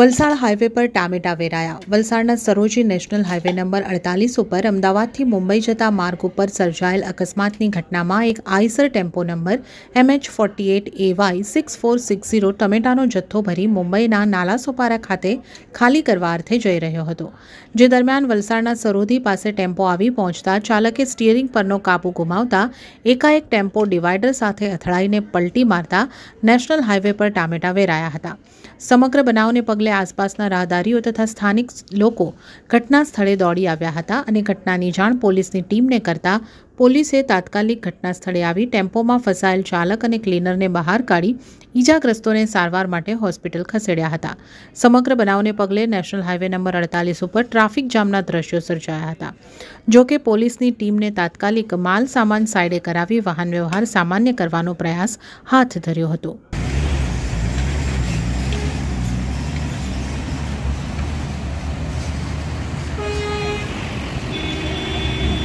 Valsad highway પર ટામેટા વેરાયા વલસાડના સરોજી નેશનલ હાઇવે નંબર અડતાલીસ ઉપર અમદાવાદથી મુંબઈ જતા માર્ગ ઉપર સર્જાયેલ અકસ્માતની ઘટનામાં એક Eicher tempo number MH forty eight AY six four six zero ટમેટાનો જથ્થો ભરી મુંબઈના નાલાસોપારા ખાતે ખાલી કરવા અર્થે જઈ રહ્યો હતો જે દરમિયાન વલસાડના સરોધી પાસે ટેમ્પો આવી પહોંચતા ચાલકે સ્ટીયરિંગ પરનો કાબુ ગુમાવતા એકાએક ટેમ્પો ડિવાઈડર સાથે અથડાઈને પલટી મારતા નેશનલ હાઇવે પર ટામેટા વેરાયા હતા સમગ્ર બનાવને પગલે પગલે આસપાસના રાહદારીઓ તથા સ્થાનિક લોકો ઘટના સ્થળે દોડી આવ્યા હતા અને ઘટનાની જાણ પોલીસની ટીમને કરતાં પોલીસે તાત્કાલિક ઘટના સ્થળે આવી ટેમ્પોમાં ફસાયેલ ચાલક અને ક્લીનરને બહાર કાઢી ઈજાગ્રસ્તોને સારવાર માટે હોસ્પિટલ ખસેડ્યા હતા સમગ્ર બનાવને પગલે નેશનલ હાઈવે નંબર અડતાલીસ ઉપર ટ્રાફિક જામના દ્રશ્યો સર્જાયા હતા જોકે પોલીસની ટીમને તાત્કાલિક માલ સામાન સાઈડે કરાવી વાહન વ્યવહાર સામાન્ય કરવાનો પ્રયાસ હાથ ધર્યો હતો